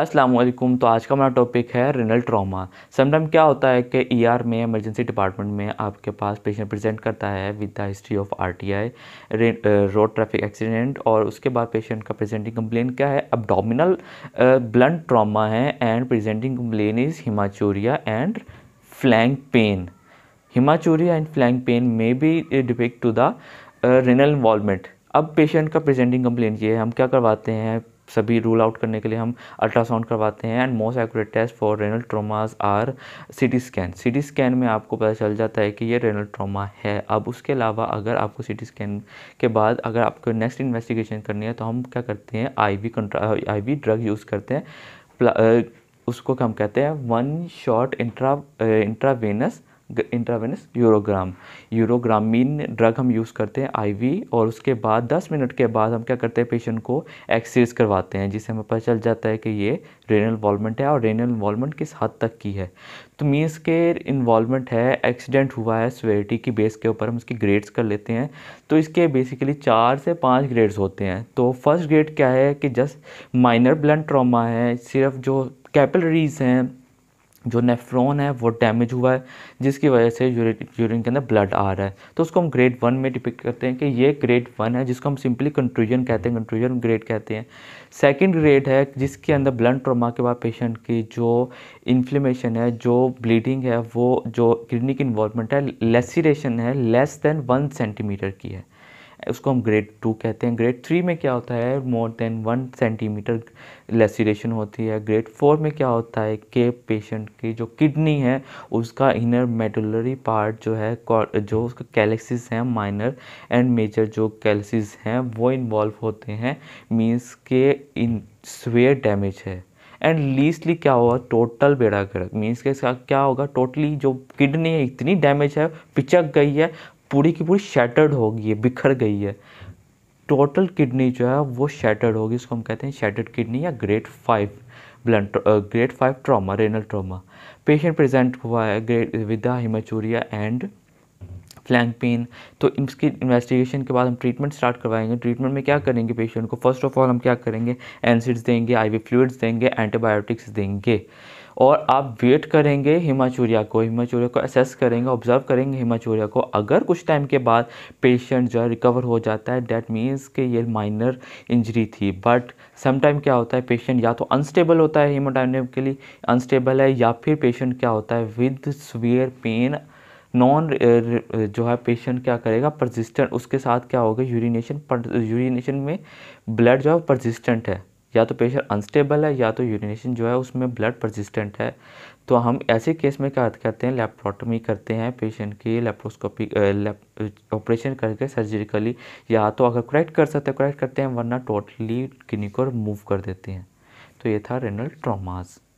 असलम तो आज का हमारा टॉपिक है रिनल ट्रॉमा समटाइम क्या होता है कि ईआर e ER में इमरजेंसी डिपार्टमेंट में आपके पास पेशेंट प्रेजेंट करता है with the history of RTI road traffic accident और उसके बाद पेशेंट का प्रेजेंटिंग कंप्लेन क्या है अबडोमिनल ब्लंट ट्रॉमा है and presenting complaint is haematuria and flank pain haematuria and flank pain may be depict to the renal involvement अब patient का presenting complaint ये है हम क्या करवाते हैं सभी रूल आउट करने के लिए हम अल्ट्रासाउंड करवाते हैं and most accurate test for renal traumas are CT scan CT scan में आपको पता चल जाता है कि ये रेनल ट्रोमा है अब उसके अलावा अगर आपको सिटी स्कैन के बाद अगर आपको नेक्स्ट इन्वेस्टिगेशन करनी है तो हम क्या करते हैं I V contra I V drug use करते हैं uh, उसको हम कहते हैं one shot intra intravenous intravenous urogram urografin drug हम यूज़ करते हैं आईवी और उसके बाद 10 मिनट के बाद हम क्या करते हैं पेशेंट को एक्सरेज करवाते हैं जिससे हमें पता चल जाता है कि ये रेनल इन्वॉलमेंट है और रेनल इन्वॉलमेंट किस हद तक की है तो मीन्स के इन्वॉलमेंट है एक्सीडेंट हुआ है स्वेरिटी की बेस के ऊपर हम उसकी ग्रेड्स कर लेते हैं तो इसके बेसिकली चार से पाँच ग्रेड्स होते हैं तो फर्स्ट ग्रेड क्या है कि जस्ट माइनर ब्लड ट्रामा है सिर्फ जो कैपलरीज़ हैं जो नेफ्रॉन है वो डैमेज हुआ है जिसकी वजह से यूरिन के अंदर ब्लड आ रहा है तो उसको हम ग्रेड वन में डिपिक्ट करते हैं कि ये ग्रेड वन है जिसको हम सिंपली कंट्रूजन कहते हैं कंट्रूजन ग्रेड कहते हैं सेकंड ग्रेड है जिसके अंदर ब्लड ट्रोमा के बाद पेशेंट की जो इन्फ्लेमेशन है जो ब्लीडिंग है वो जो किडनी की इन्वॉल्वमेंट है लेसीरेशन है लेस देन वन सेंटीमीटर की है उसको हम ग्रेड टू कहते हैं ग्रेड थ्री में क्या होता है more than one centimetre laceration होती है ग्रेड फोर में क्या होता है कि पेशेंट की जो किडनी है उसका इनर मेडुलरी पार्ट जो है जो उसका कैलेक्सिस हैं माइनर एंड मेजर जो कैलसिस हैं वो इन्वॉल्व होते हैं मीन्स के इन स्वेयर डैमेज है एंड लीस्टली क्या होगा टोटल बेड़ा गर्क मीन्स के इसका क्या होगा टोटली जो किडनी है इतनी डैमेज है पिचक गई है पूरी की पूरी शैटर्ड हो गई है बिखर गई है टोटल किडनी जो है वो शैटर्ड होगी इसको हम कहते हैं शैटर्ड किडनी या grade five blood grade five trauma renal trauma patient present हुआ है grade with haematuria and flank pain तो इसकी इन्वेस्टिगेशन के बाद हम ट्रीटमेंट स्टार्ट करवाएंगे ट्रीटमेंट में क्या करेंगे पेशेंट को फर्स्ट ऑफ ऑल हम क्या करेंगे एनसिड्स देंगे आईवी फ्लूड्स देंगे एंटीबायोटिक्स देंगे और आप वेट करेंगे हिमाचूरिया को हिमाचूरिया को असेस करेंगे ऑब्ज़र्व करेंगे हिमाचूरिया को अगर कुछ टाइम के बाद पेशेंट जो है रिकवर हो जाता है डैट मीन्स कि ये माइनर इंजरी थी बट समटाइम क्या होता है पेशेंट या तो अनस्टेबल होता है लिए अनस्टेबल है या फिर पेशेंट क्या होता है विद स्वियर पेन नॉन जो है पेशेंट क्या करेगा परजिस्टेंट उसके साथ क्या होगा यूरिनेशन यूरिनेशन में ब्लड जो है परजिस्टेंट है या तो प्रेशर अनस्टेबल है या तो यूरिनेशन जो है उसमें ब्लड परसिस्टेंट है तो हम ऐसे केस में क्या करते हैं लेप्रोटमी करते हैं पेशेंट की लेप्रोस्कोपी ऑपरेशन करके सर्जिकली या तो अगर करेक्ट कर सकते हैं करेक्ट करते हैं वरना टोटली किडनी को रिमूव कर देते हैं तो ये था रेनल ट्रामाज